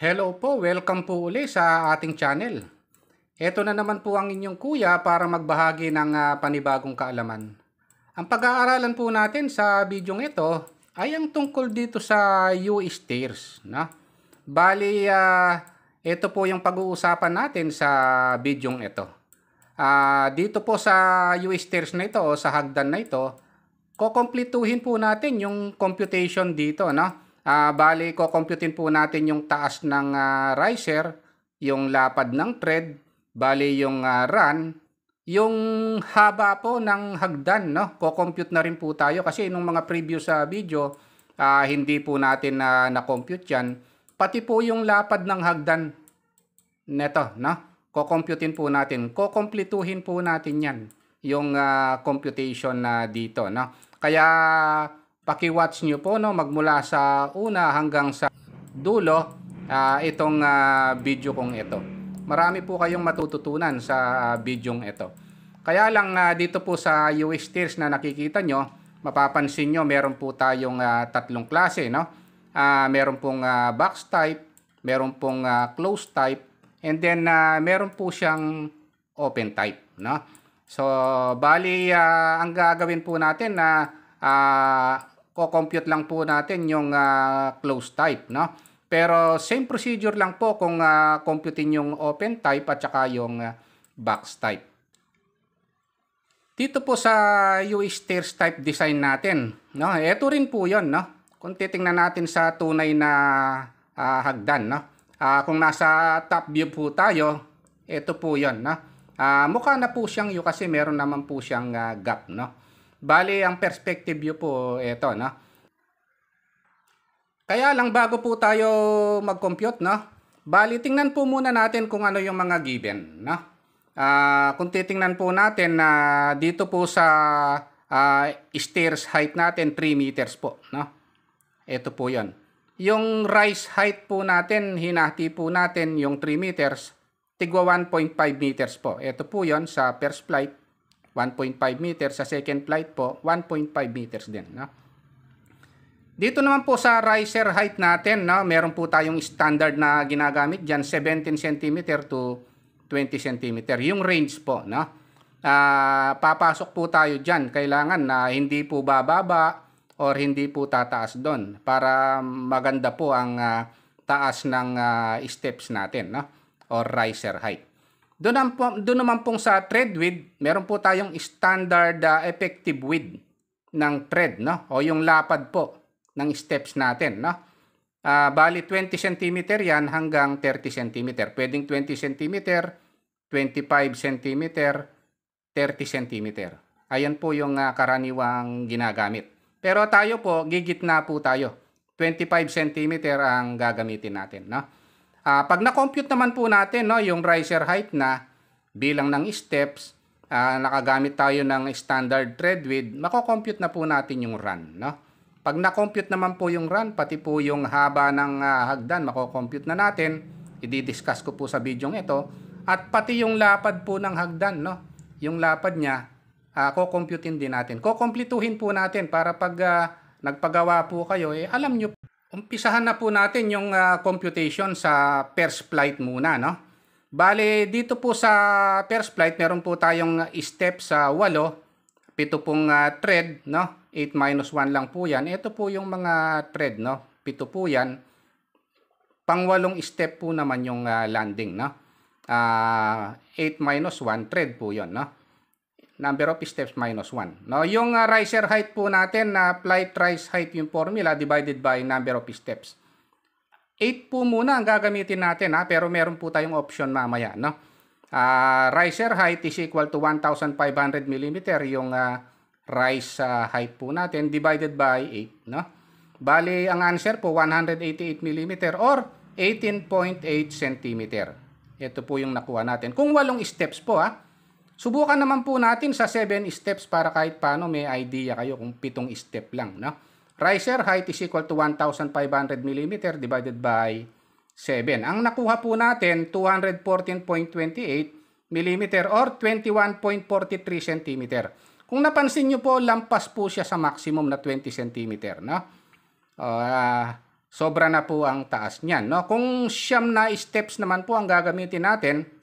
Hello po, welcome po uli sa ating channel. Ito na naman po ang inyong kuya para magbahagi ng uh, panibagong kaalaman. Ang pag-aaralan po natin sa video ito ay ang tungkol dito sa U stairs, No? Bali uh, ah, ito po yung pag-uusapan natin sa video ito. Uh, ah, dito po sa U stairs na ito o sa hagdan na ito, kokompletuhin po natin yung computation dito, no? Uh, ah, bali, kukomputin po natin yung taas ng uh, riser, yung lapad ng tread, bali yung uh, run, yung haba po ng hagdan, no? Kukompute na rin po tayo kasi nung mga previous sa uh, video, uh, hindi po natin uh, na-compute yan. Pati po yung lapad ng hagdan neto, no? Kukomputin po natin. Kukomplituhin po natin yan, yung uh, computation na uh, dito, no? Kaya Paki-watch niyo po no magmula sa una hanggang sa dulo uh, itong uh, video kong ito. Marami po kayong matututunan sa uh, ah, video ito. Kaya lang uh, dito po sa US tiers na nakikita nyo, mapapansin nyo meron po tayong uh, tatlong klase. No? Uh, meron pong uh, box type, meron pong uh, close type, and then uh, meron po siyang open type. No? So bali uh, ang gagawin po natin na uh, uh, ko-compute lang po natin yung uh, ah, close type, no? Pero same procedure lang po kung uh, computein yung open type at saka yung uh, box type. Dito po sa US stairs type design natin, no? Ito rin po 'yon, no? Kung titingnan natin sa tunay na uh, hagdan, no? Uh, kung nasa top view po tayo, ito po 'yon, no? Uh, mukha na po siyang U kasi meron naman po siyang uh, gap, no? Bali, ang perspective view po, eto, no? Kaya lang bago po tayo mag-compute, no? Bali, tingnan po muna natin kung ano yung mga given, no? Uh, kung titingnan po natin na uh, dito po sa uh, stairs height natin, 3 meters po, no? Ito po yon. Yung rise height po natin, hinati po natin yung 3 meters, tigwa 1.5 meters po. Ito po yon sa first flight. 1.5 meters. Sa second flight po, 1.5 meters din. No? Dito naman po sa riser height natin, no, meron po tayong standard na ginagamit dyan, 17 cm to 20 cm. Yung range po, no? Uh, papasok po tayo dyan. Kailangan na hindi po bababa or hindi po tataas doon para maganda po ang uh, taas ng uh, steps natin, no? Or riser height. Doon, ang po, doon naman pong sa thread width, meron po tayong standard uh, effective width ng thread, no? O yung lapad po ng steps natin, no? Uh, bali 20 cm yan hanggang 30 cm. Pwedeng 20 cm, 25 cm, 30 cm. Ayan po yung uh, karaniwang ginagamit. Pero tayo po, gigit na po tayo. 25 cm ang gagamitin natin, no? Uh, pag na-compute naman po natin no, yung riser height na bilang ng steps, uh, nakagamit tayo ng standard thread width, mako-compute na po natin yung run. No? Pag na-compute naman po yung run, pati po yung haba ng uh, hagdan, mako-compute na natin. I-discuss ko po sa video ito. At pati yung lapad po ng hagdan, no? yung lapad niya, uh, ko-computein din natin. Ko-completuhin po natin para pag uh, nagpagawa po kayo, eh, alam nyo Umpisahan na po natin yung uh, computation sa first flight muna, no? Bale, dito po sa first flight, meron po tayong step sa 8, 7 pong uh, thread, no? 8 minus 1 lang po yan. Ito po yung mga thread, no? 7 po yan. Pangwalong step po naman yung uh, landing, no? Uh, 8 minus 1 thread po yon no? number of steps minus 1. No, yung uh, riser height po natin na uh, flight rise height yung formula divided by number of steps. 8 po muna ang gagamitin natin ha, ah, pero meron po tayong option mamaya, no? Uh, riser height is equal to 1,500 mm yung uh, rise uh, height po natin divided by 8, no? Bali, ang answer po 188 mm or 18.8 cm. Ito po yung nakuha natin. Kung walong steps po ha, Subukan naman po natin sa 7 steps para kahit paano may idea kayo kung pitong step lang. No? Riser height is equal to 1,500 mm divided by 7. Ang nakuha po natin, 214.28 mm or 21.43 cm. Kung napansin nyo po, lampas po siya sa maximum na 20 cm. No? Uh, sobra na po ang taas niyan. No? Kung siyam na steps naman po ang gagamitin natin,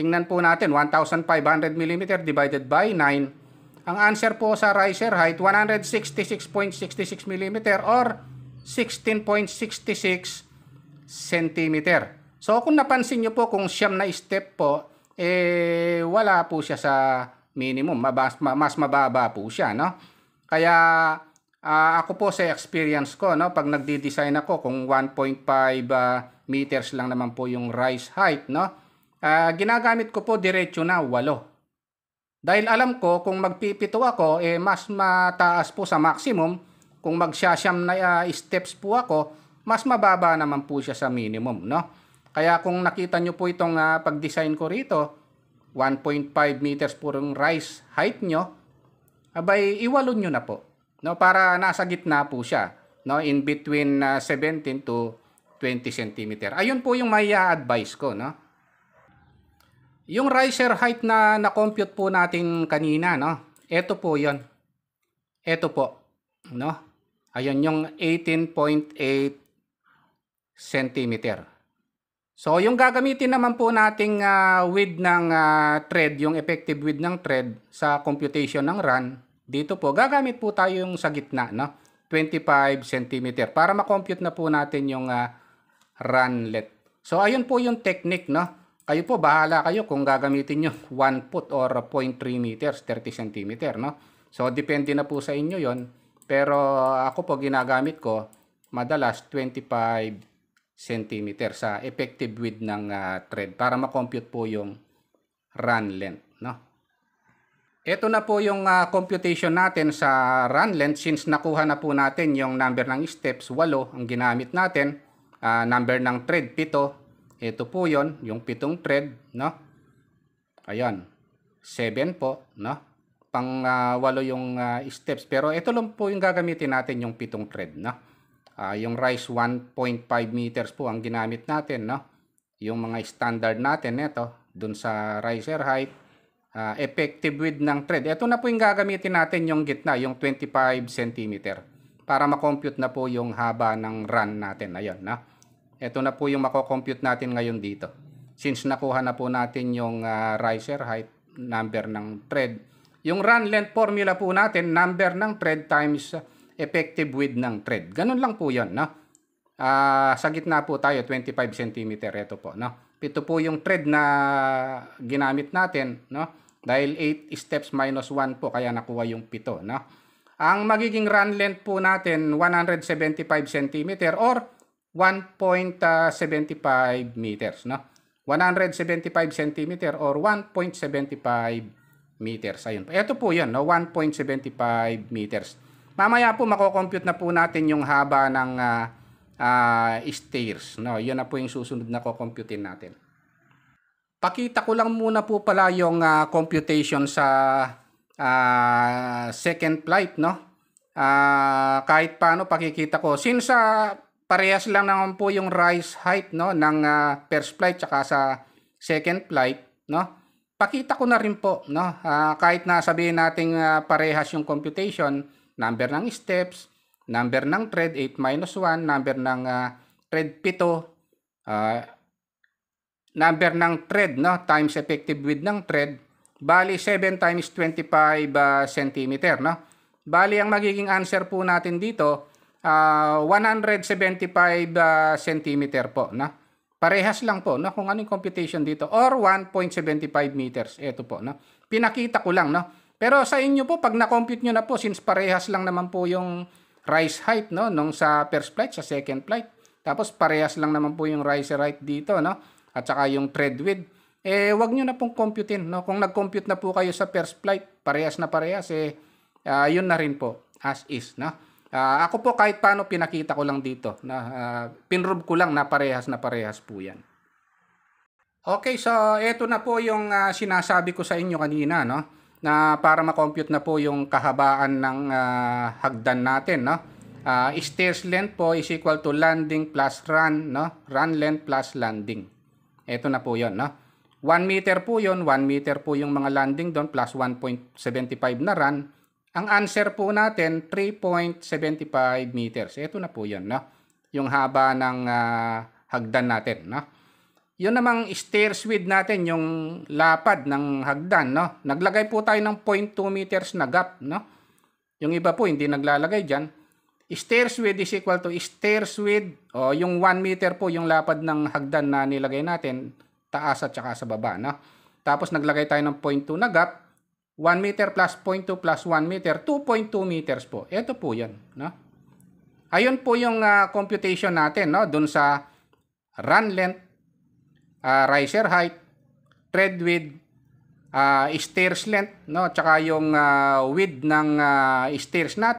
Tingnan po natin, 1,500 mm divided by 9. Ang answer po sa riser height, 166.66 mm or 16.66 cm. So kung napansin nyo po kung siyam na step po, eh wala po siya sa minimum. Mabas, mas mababa po siya, no? Kaya uh, ako po sa experience ko, no? Pag nagdi-design ako, kung 1.5 uh, ah, meters lang naman po yung rise height, no? uh, ginagamit ko po diretsyo na 8. Dahil alam ko kung magpipito ako, eh, mas mataas po sa maximum. Kung magsasyam na uh, steps po ako, mas mababa naman po siya sa minimum. No? Kaya kung nakita nyo po itong uh, pag-design ko rito, 1.5 meters po yung rise height nyo, abay iwalon nyo na po. No, para nasa gitna po siya, no, in between uh, 17 to 20 cm. Ayun po yung may uh, advice ko, no. Yung riser height na na-compute po natin kanina, no? Ito po 'yon. Ito po, no? Ayun yung 18.8 cm. So yung gagamitin naman po nating uh, width ng uh, thread, yung effective width ng thread sa computation ng run, dito po gagamit po tayo yung sa gitna, no? 25 cm para ma-compute na po natin yung uh, run length. So ayun po yung technique, no? Kayo po, bahala kayo kung gagamitin nyo 1 foot or 0.3 meters, 30 cm, no? So, depende na po sa inyo yon Pero ako po, ginagamit ko madalas 25 cm sa effective width ng uh, ah, thread para makompute po yung run length. No? Ito na po yung uh, computation natin sa run length since nakuha na po natin yung number ng steps 8 ang ginamit natin, uh, number ng thread 7 ito po yon yung pitong thread, no? Ayan. 7 po, no? Pang uh, walo yung uh, steps. Pero ito lang po yung gagamitin natin yung pitong thread, no? Uh, yung rise 1.5 meters po ang ginamit natin, no? Yung mga standard natin ito, dun sa riser height, uh, effective width ng thread. Ito na po yung gagamitin natin yung gitna, yung 25 cm para makompute na po yung haba ng run natin. Ayun, na ito na po yung mako-compute natin ngayon dito. Since nakuha na po natin yung uh, riser height number ng thread, yung run length formula po natin, number ng thread times effective width ng thread. Ganun lang po yun, no? Uh, sa gitna po tayo, 25 cm ito po, no? Ito po yung thread na ginamit natin, no? Dahil 8 steps minus 1 po, kaya nakuha yung 7, no? Ang magiging run length po natin, 175 cm or 1.75 ah, meters, no? 175 cm or 1.75 meters. Ayun po. Ito po 'yon, no? 1.75 meters. Mamaya po mako-compute na po natin yung haba ng uh, uh, stairs, no? 'Yon na po yung susunod na ko-computein natin. Pakita ko lang muna po pala yung uh, computation sa uh, second flight, no? Uh, kahit paano pakikita ko. Since uh, parehas lang naman po yung rise height no ng uh, first flight tsaka sa second flight no pakita ko na rin po no uh, kahit na sabihin nating uh, parehas yung computation number ng steps number ng thread 8 minus 1 number ng uh, thread 7 uh, number ng thread no times effective width ng thread bali 7 times 25 uh, cm no bali ang magiging answer po natin dito uh, 175 uh, cm po, no? Parehas lang po, no? Kung anong computation dito or 1.75 meters, ito po, no? Pinakita ko lang, no? Pero sa inyo po, pag na-compute niyo na po, since parehas lang naman po yung rise height, no? Nung sa first flight, sa second flight. Tapos parehas lang naman po yung rise height dito, no? At saka yung tread width. Eh, wag niyo na pong computein, no? Kung nag-compute na po kayo sa first flight, parehas na parehas, eh, uh, yun na rin po, as is, no? Uh, ako po kahit paano pinakita ko lang dito na uh, pinrove ko lang na parehas na parehas po 'yan. Okay, so eto na po yung uh, sinasabi ko sa inyo kanina no na para ma-compute na po yung kahabaan ng uh, hagdan natin no. Uh, stairs length po is equal to landing plus run no, run length plus landing. Eto na po 'yon no. 1 meter po 'yon, 1 meter po yung mga landing doon plus 1.75 na run ang answer po natin, 3.75 meters. Ito na po yan, no? Yung haba ng uh, hagdan natin, no? Yun namang stairs width natin, yung lapad ng hagdan, no? Naglagay po tayo ng 0.2 meters na gap, no? Yung iba po, hindi naglalagay diyan. Stairs width is equal to stairs width, o yung 1 meter po, yung lapad ng hagdan na nilagay natin, taas at saka sa baba, no? Tapos naglagay tayo ng 0.2 na gap, 1 meter plus 0.2 plus 1 meter, 2.2 meters po. Ito po yan. No? Ayun po yung uh, computation natin no? dun sa run length, uh, riser height, tread width, uh, stairs length, no? tsaka yung uh, width ng uh, stairs natin.